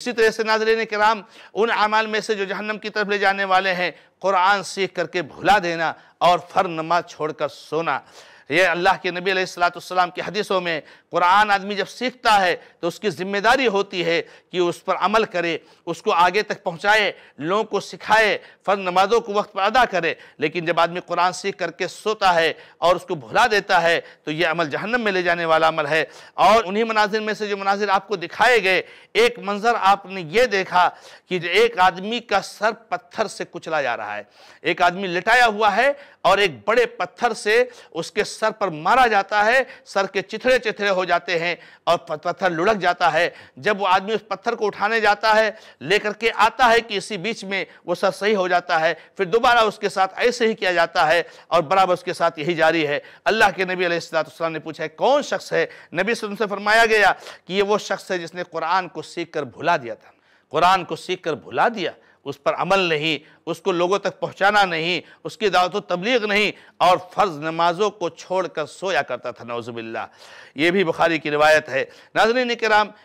इसी तरह से ने कराम उन अमाल में से जो जहन्नम की तरफ ले जाने वाले हैं कुरान सीख करके भुला देना और फर नमाज छोड़कर सोना ये अल्लाह के नबी सलाम की हदीसों में कुरान आदमी जब सीखता है तो उसकी ज़िम्मेदारी होती है कि उस पर अमल करे उसको आगे तक पहुँचाए लोगों को सिखाए फ़र्ज नमाज़ों को वक्त पर अदा करे लेकिन जब आदमी कुरान सीख करके सोता है और उसको भुला देता है तो ये अमल जहन्नम में ले जाने वाला अमल है और उन्हीं मनाजिर में से जो मनाजिर आपको दिखाए गए एक मंज़र आपने ये देखा कि एक आदमी का सर पत्थर से कुचला जा रहा है एक आदमी लिटाया हुआ है और एक बड़े पत्थर से उसके सर पर मारा जाता है सर के चिथड़े चिथड़े हो जाते हैं और पत्थर लुढ़क जाता है जब वो आदमी उस पत्थर को उठाने जाता है लेकर के आता है कि इसी बीच में वो सर सही हो जाता है फिर दोबारा उसके साथ ऐसे ही किया जाता है और बराबर उसके साथ यही जारी है अल्लाह के नबी अलैहिस्सलाम ने पूछा है कौन शख्स है नबी से फरमाया गया कि ये वो शख्स है जिसने कुरान को सीख कर भुला दिया था कुरान को सीख कर भुला दिया उस पर अमल नहीं उसको लोगों तक पहुंचाना नहीं उसकी दावत तबलीग नहीं और फ़र्ज़ नमाज़ों को छोड़कर सोया करता था नौज़बिल्ला ये भी बुखारी की रिवायत है नाजरीन कराम